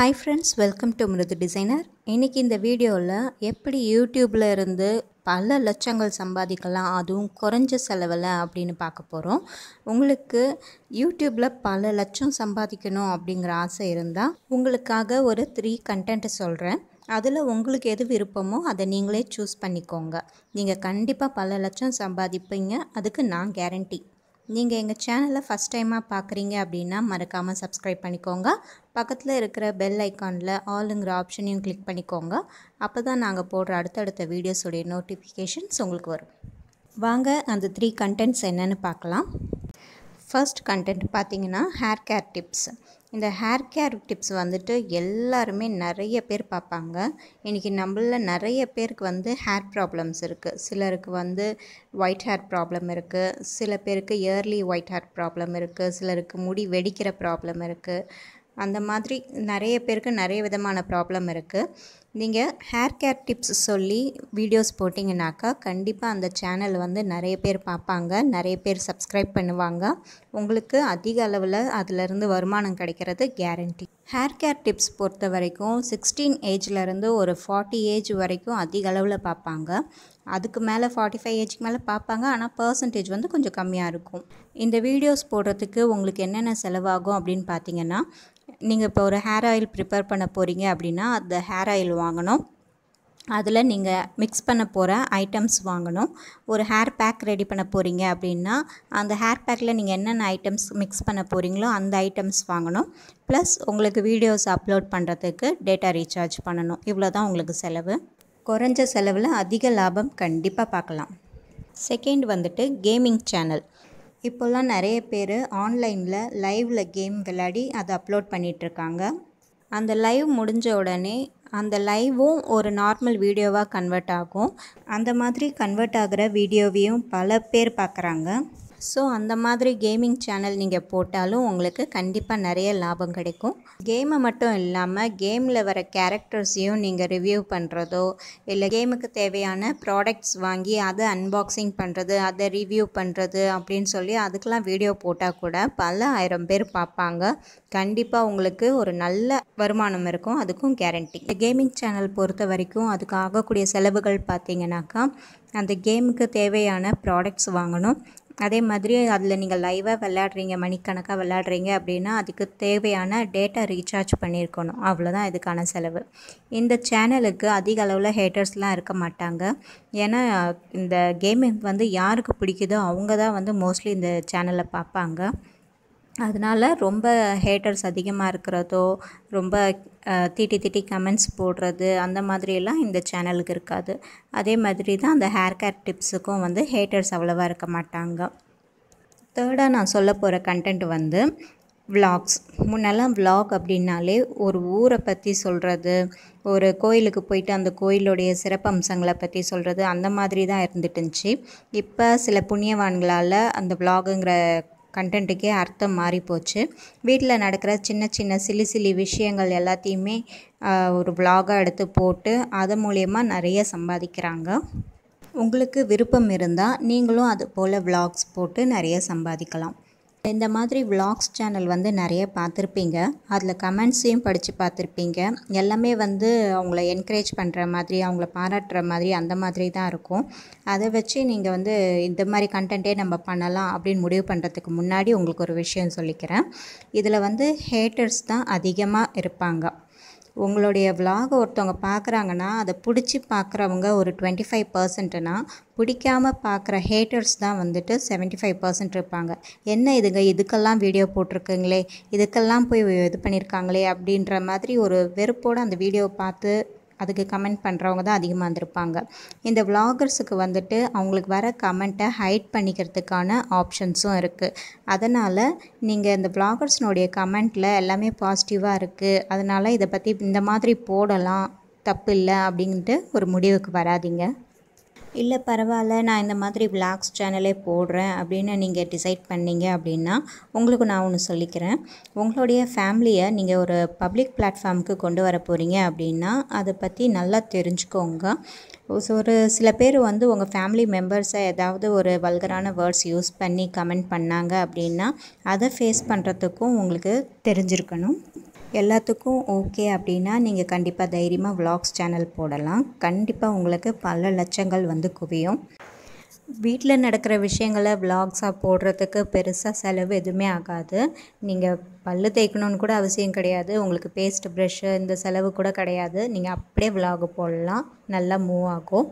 hi friends welcome to Mirudhu designer இன்றைக்கி இந்த வீடியோவில் எப்படி யூடியூப்பில் இருந்து பல லட்சங்கள் சம்பாதிக்கலாம் அதுவும் குறைஞ்ச செலவில் அப்படின்னு பார்க்க போகிறோம் உங்களுக்கு யூடியூப்பில் பல லட்சம் சம்பாதிக்கணும் அப்படிங்கிற ஆசை இருந்தால் உங்களுக்காக ஒரு த்ரீ கண்டென்ட்டு சொல்கிறேன் அதில் உங்களுக்கு எது விருப்பமோ அதை நீங்களே சூஸ் பண்ணிக்கோங்க நீங்கள் கண்டிப்பாக பல லட்சம் சம்பாதிப்பீங்க அதுக்கு நான் கேரண்டி நீங்கள் எங்கள் சேனலை ஃபஸ்ட் டைமாக பார்க்குறீங்க அப்படின்னா மறக்காமல் சப்ஸ்கிரைப் பண்ணிக்கோங்க பக்கத்தில் இருக்கிற பெல் ஐக்கானில் ஆளுங்கிற ஆப்ஷனையும் கிளிக் பண்ணிக்கோங்க அப்போ தான் நாங்கள் போடுற அடுத்தடுத்த வீடியோஸுடைய நோட்டிஃபிகேஷன்ஸ் உங்களுக்கு வரும் வாங்க அந்த த்ரீ கண்டென்ட்ஸ் என்னென்னு பார்க்கலாம் ஃபர்ஸ்ட் கண்டென்ட் பார்த்திங்கன்னா ஹேர் கேர் டிப்ஸ் இந்த ஹேர் கேர் டிப்ஸ் வந்துட்டு எல்லாருமே நிறைய பேர் பார்ப்பாங்க இன்றைக்கி நம்மள நிறைய பேருக்கு வந்து ஹேர் ப்ராப்ளம்ஸ் இருக்குது சிலருக்கு வந்து ஒயிட் ஹேர் ப்ராப்ளம் இருக்குது சில பேருக்கு இயர்லி ஒயிட் ஹேர் ப்ராப்ளம் இருக்குது சிலருக்கு முடி வெடிக்கிற ப்ராப்ளம் இருக்குது அந்த மாதிரி நிறைய பேருக்கு நிறைய விதமான ப்ராப்ளம் இருக்குது நீங்கள் ஹேர் கேர் டிப்ஸ் சொல்லி வீடியோஸ் போட்டிங்கனாக்கா கண்டிப்பாக அந்த சேனல் வந்து நிறைய பேர் பார்ப்பாங்க நிறைய பேர் சப்ஸ்கிரைப் பண்ணுவாங்க உங்களுக்கு அதிக அளவில் அதிலிருந்து வருமானம் கிடைக்கிறது கேரண்டி ஹேர் கேர் டிப்ஸ் பொறுத்த வரைக்கும் சிக்ஸ்டீன் ஏஜ்லேருந்து ஒரு ஃபார்ட்டி ஏஜ் வரைக்கும் அதிக அளவில் பார்ப்பாங்க அதுக்கு மேலே ஃபார்ட்டி ஃபைவ் ஏஜ்க்கு மேலே பார்ப்பாங்க ஆனால் பர்சன்டேஜ் வந்து கொஞ்சம் கம்மியாக இருக்கும் இந்த வீடியோஸ் போடுறதுக்கு உங்களுக்கு என்னென்ன செலவாகும் அப்படின்னு பார்த்தீங்கன்னா நீங்கள் இப்போ ஒரு ஹேர் ஆயில் ப்ரிப்பேர் பண்ண போகிறீங்க அப்படின்னா அந்த ஹேர் ஆயில் வாங்கணும் அதில் நீங்கள் மிக்ஸ் பண்ண போகிற ஐட்டம்ஸ் வாங்கணும் ஒரு ஹேர் பேக் ரெடி பண்ண போகிறீங்க அப்படின்னா அந்த ஹேர் பேக்கில் நீங்கள் என்னென்ன ஐட்டம்ஸ் மிக்ஸ் பண்ண போகிறீங்களோ அந்த ஐட்டம்ஸ் வாங்கணும் ப்ளஸ் உங்களுக்கு வீடியோஸ் அப்லோட் பண்ணுறதுக்கு டேட்டா ரீசார்ஜ் பண்ணணும் இவ்வளோ தான் உங்களுக்கு செலவு குறைஞ்ச செலவில் அதிக லாபம் கண்டிப்பாக பார்க்கலாம் செகண்ட் வந்துட்டு கேமிங் சேனல் இப்போல்லாம் நிறைய பேர் ஆன்லைனில் லைவில் கேம் விளையாடி அதை அப்லோட் பண்ணிகிட்ருக்காங்க அந்த லைவ் முடிஞ்ச உடனே அந்த லைவும் ஒரு நார்மல் வீடியோவாக கன்வெர்ட் ஆகும் அந்த மாதிரி கன்வெர்ட் ஆகிற வீடியோவையும் பல பேர் பார்க்குறாங்க ஸோ அந்த மாதிரி கேமிங் சேனல் நீங்கள் போட்டாலும் உங்களுக்கு கண்டிப்பாக நிறைய லாபம் கிடைக்கும் கேமை மட்டும் இல்லாமல் கேமில் வர கேரக்டர்ஸையும் நீங்கள் ரிவ்யூ பண்ணுறதோ இல்லை கேமுக்கு தேவையான ப்ராடக்ட்ஸ் வாங்கி அதை அன்பாக்சிங் பண்ணுறது அதை ரிவ்யூ பண்ணுறது அப்படின்னு சொல்லி அதுக்கெலாம் வீடியோ போட்டால் கூட பல ஆயிரம் பேர் பார்ப்பாங்க கண்டிப்பாக உங்களுக்கு ஒரு நல்ல வருமானம் இருக்கும் அதுக்கும் கேரண்டி இந்த கேமிங் சேனல் பொறுத்த வரைக்கும் அதுக்கு ஆகக்கூடிய செலவுகள் பார்த்தீங்கன்னாக்கா அந்த கேமுக்கு தேவையான ப்ராடக்ட்ஸ் வாங்கணும் அதே மாதிரி அதில் நீங்கள் லைவாக விளையாடுறீங்க மணிக்கணக்காக விளையாடுறீங்க அப்படின்னா அதுக்கு தேவையான டேட்டா ரீசார்ஜ் பண்ணியிருக்கணும் அவ்வளோதான் இதுக்கான செலவு இந்த சேனலுக்கு அதிக அளவில் ஹேட்டர்ஸ்லாம் இருக்க மாட்டாங்க ஏன்னா இந்த கேமிங் வந்து யாருக்கு பிடிக்குதோ அவங்க தான் வந்து மோஸ்ட்லி இந்த சேனலை பார்ப்பாங்க அதனால் ரொம்ப ஹேட்டர்ஸ் அதிகமாக இருக்கிறதோ ரொம்ப தீட்டி திட்டி கமெண்ட்ஸ் போடுறது அந்த மாதிரியெல்லாம் இந்த சேனலுக்கு இருக்காது அதே மாதிரி தான் அந்த ஹேர் கேர் டிப்ஸுக்கும் வந்து ஹேட்டர்ஸ் அவ்வளோவா இருக்க மாட்டாங்க தேர்டாக நான் சொல்ல போகிற கண்டென்ட் வந்து விலாக்ஸ் முன்னெல்லாம் விலாக் அப்படின்னாலே ஒரு ஊரை பற்றி சொல்கிறது ஒரு கோயிலுக்கு போயிட்டு அந்த கோயிலுடைய சிறப்பம்சங்களை பற்றி சொல்கிறது அந்த மாதிரி தான் இருந்துட்டு இருந்துச்சு இப்போ சில புண்ணியவான்களால் அந்த விலாகுங்கிற கண்டென்ட்டுக்கே அர்த்தம் மாறிப்போச்சு வீட்டில் நடக்கிற சின்ன சின்ன சிலி சிலி விஷயங்கள் எல்லாத்தையுமே ஒரு விலாகாக எடுத்து போட்டு அது மூலயமா நிறைய சம்பாதிக்கிறாங்க உங்களுக்கு விருப்பம் இருந்தால் நீங்களும் அது போல் விலாக்ஸ் போட்டு நிறைய சம்பாதிக்கலாம் இந்த மாதிரி விலாக்ஸ் சேனல் வந்து நிறைய பார்த்துருப்பீங்க அதில் கமெண்ட்ஸையும் படித்து பார்த்துருப்பீங்க எல்லாமே வந்து அவங்கள என்கரேஜ் பண்ணுற மாதிரி அவங்கள பாராட்டுற மாதிரி அந்த மாதிரி தான் இருக்கும் அதை வச்சு நீங்கள் வந்து இந்த மாதிரி கண்டென்ட்டே நம்ம பண்ணலாம் அப்படின்னு முடிவு பண்ணுறதுக்கு முன்னாடி உங்களுக்கு ஒரு விஷயம் சொல்லிக்கிறேன் இதில் வந்து ஹேட்டர்ஸ் தான் அதிகமாக இருப்பாங்க உங்களுடைய விலாகை ஒருத்தவங்க பார்க்குறாங்கன்னா அதை பிடிச்சி பார்க்குறவங்க ஒரு டுவெண்ட்டி ஃபைவ் பர்சன்ட்னா பிடிக்காமல் பார்க்குற ஹேட்டர்ஸ் தான் வந்துட்டு செவன்ட்டி ஃபைவ் பர்சன்ட் இருப்பாங்க என்ன இதுங்க இதுக்கெல்லாம் வீடியோ போட்டிருக்குங்களே இதுக்கெல்லாம் போய் இது பண்ணியிருக்காங்களே அப்படின்ற மாதிரி ஒரு வெறுப்போடு அந்த வீடியோவை பார்த்து அதுக்கு கமெண்ட் பண்ணுறவங்க தான் அதிகமாக இருந்திருப்பாங்க இந்த விளாகர்ஸுக்கு வந்துட்டு அவங்களுக்கு வர கமெண்ட்டை ஹைட் பண்ணிக்கிறதுக்கான ஆப்ஷன்ஸும் இருக்குது அதனால் நீங்கள் இந்த விளாகர்ஸ்னுடைய கமெண்ட்டில் எல்லாமே பாசிட்டிவாக இருக்குது அதனால் இதை பற்றி இந்த மாதிரி போடலாம் தப்பு இல்லை அப்படின்ட்டு ஒரு முடிவுக்கு வராதிங்க இல்லை பரவாயில்ல நான் இந்த மாதிரி விளாக்ஸ் சேனலே போடுறேன் அப்படின்னு நீங்கள் டிசைட் பண்ணீங்க அப்படின்னா உங்களுக்கு நான் ஒன்று சொல்லிக்கிறேன் உங்களுடைய ஃபேமிலியை நீங்கள் ஒரு பப்ளிக் பிளாட்ஃபார்முக்கு கொண்டு வர போகிறீங்க அப்படின்னா அதை பற்றி நல்லா தெரிஞ்சுக்கோங்க ஒரு சில பேர் வந்து உங்கள் ஃபேமிலி மெம்பர்ஸை ஏதாவது ஒரு வல்கரான வேர்ட்ஸ் யூஸ் பண்ணி கமெண்ட் பண்ணாங்க அப்படின்னா அதை ஃபேஸ் பண்ணுறதுக்கும் உங்களுக்கு தெரிஞ்சிருக்கணும் எல்லாத்துக்கும் ஓகே அப்படின்னா நீங்கள் கண்டிப்பாக தைரியமாக விலாக்ஸ் சேனல் போடலாம் கண்டிப்பாக உங்களுக்கு பல லட்சங்கள் வந்து குவியும் வீட்டில் நடக்கிற விஷயங்களை விலாக்ஸாக போடுறதுக்கு பெருசாக செலவு எதுவுமே ஆகாது நீங்கள் பல் தேய்க்கணும்னு கூட அவசியம் கிடையாது உங்களுக்கு பேஸ்ட் ப்ரெஷ்ஷு இந்த செலவு கூட கிடையாது நீங்கள் அப்படியே விலாகு போடலாம் நல்லா மூவ் ஆகும்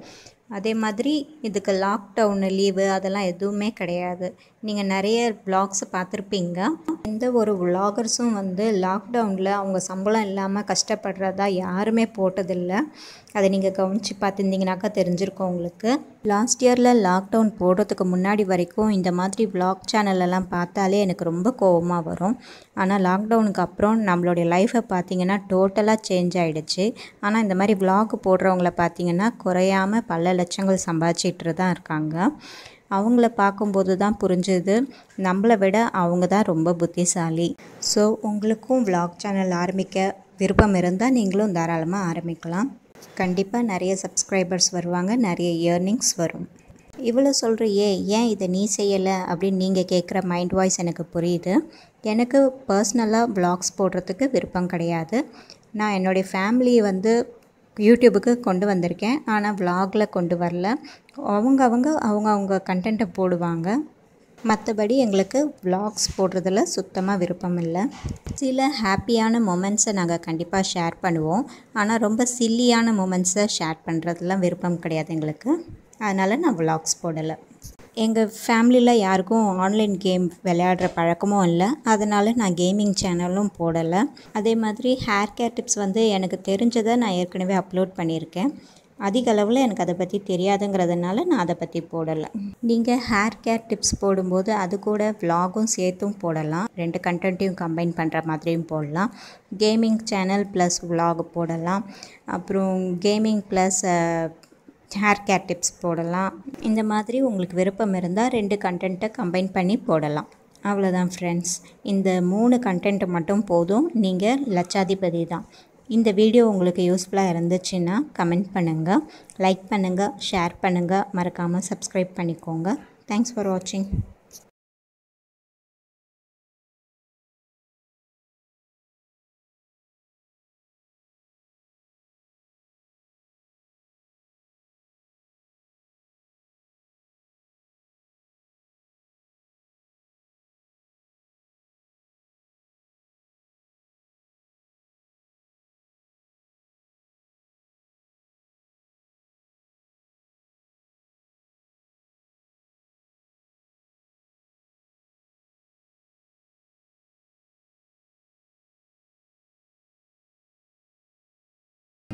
அதே மாதிரி இதுக்கு லாக்டவுன் லீவு அதெல்லாம் எதுவுமே கிடையாது நீங்கள் நிறைய விலாக்ஸ் பார்த்துருப்பீங்க எந்த ஒரு விளாகர்ஸும் வந்து லாக்டவுனில் அவங்க சம்பளம் இல்லாமல் கஷ்டப்படுறதா யாருமே போட்டதில்லை அதை நீங்கள் கவனித்து பார்த்துருந்தீங்கனாக்கா தெரிஞ்சிருக்கோம் உங்களுக்கு லாஸ்ட் இயரில் லாக்டவுன் போடுறதுக்கு முன்னாடி வரைக்கும் இந்த மாதிரி வ்ளாக் சேனலெல்லாம் பார்த்தாலே எனக்கு ரொம்ப கோபமாக வரும் ஆனால் லாக்டவுனுக்கு அப்புறம் நம்மளுடைய லைஃப்பை பார்த்திங்கன்னா டோட்டலாக சேஞ்ச் ஆகிடுச்சு ஆனால் இந்த மாதிரி வ்ளாக் போடுறவங்கள பார்த்திங்கன்னா குறையாமல் பல லட்சங்கள் சம்பாதிச்சிட்டு தான் இருக்காங்க அவங்கள பார்க்கும்போது தான் புரிஞ்சுது நம்மளை விட அவங்க தான் ரொம்ப புத்திசாலி ஸோ உங்களுக்கும் விளாக் சேனல் ஆரம்பிக்க விருப்பம் இருந்தால் நீங்களும் தாராளமாக ஆரம்பிக்கலாம் கண்டிப்பாக நிறைய சப்ஸ்கிரைபர்ஸ் வருவாங்க நிறைய இயர்னிங்ஸ் வரும் இவ்வளோ சொல்கிறியே ஏன் இதை நீ செய்யலை அப்படின்னு நீங்கள் கேட்குற மைண்ட் வாய்ஸ் எனக்கு புரியுது எனக்கு பர்சனலாக ப்ளாக்ஸ் போடுறதுக்கு விருப்பம் கிடையாது நான் என்னுடைய ஃபேமிலி வந்து யூடியூபுக்கு கொண்டு வந்திருக்கேன் ஆனால் விலாகில் கொண்டு வரல அவங்க அவங்க அவங்க அவங்க கண்டென்ட்டை போடுவாங்க மற்றபடி எங்களுக்கு வ்ளாக்ஸ் போடுறதில் சுத்தமாக விருப்பம் இல்லை சில ஹாப்பியான மூமெண்ட்ஸை நாங்கள் கண்டிப்பாக ஷேர் பண்ணுவோம் ஆனால் ரொம்ப சில்லியான மூமெண்ட்ஸை ஷேர் பண்ணுறதுலாம் விருப்பம் கிடையாது எங்களுக்கு அதனால் நான் வ்ளாக்ஸ் போடலை எங்கள் ஃபேமிலியில் யாருக்கும் ஆன்லைன் கேம் விளையாடுற பழக்கமும் இல்லை அதனால் நான் கேமிங் சேனலும் போடலை அதே மாதிரி ஹேர் கேர் டிப்ஸ் வந்து எனக்கு தெரிஞ்சதை நான் ஏற்கனவே அப்லோட் பண்ணியிருக்கேன் அதிகளவில் எனக்கு அதை பற்றி தெரியாதுங்கிறதுனால நான் அதை பற்றி போடலை நீங்கள் ஹேர் கேர் டிப்ஸ் போடும்போது அது கூட விலாகும் சேர்த்தும் போடலாம் ரெண்டு கண்டென்ட்டையும் கம்பைன் பண்ணுற மாதிரியும் போடலாம் கேமிங் சேனல் ப்ளஸ் விலாக் போடலாம் அப்புறம் gaming plus hair care tips போடலாம் இந்த மாதிரி உங்களுக்கு விருப்பம் இருந்தால் ரெண்டு கண்டென்ட்டை கம்பைன் பண்ணி போடலாம் அவ்வளோதான் ஃப்ரெண்ட்ஸ் இந்த மூணு கண்டென்ட் மட்டும் போதும் நீங்கள் லட்சாதிபதி தான் இந்த வீடியோ உங்களுக்கு யூஸ்ஃபுல்லாக இருந்துச்சுன்னா கமெண்ட் பண்ணுங்கள் லைக் பண்ணுங்கள் ஷேர் பண்ணுங்கள் மறக்காமல் சப்ஸ்கிரைப் பண்ணிக்கோங்க தேங்க்ஸ் ஃபார் வாட்சிங்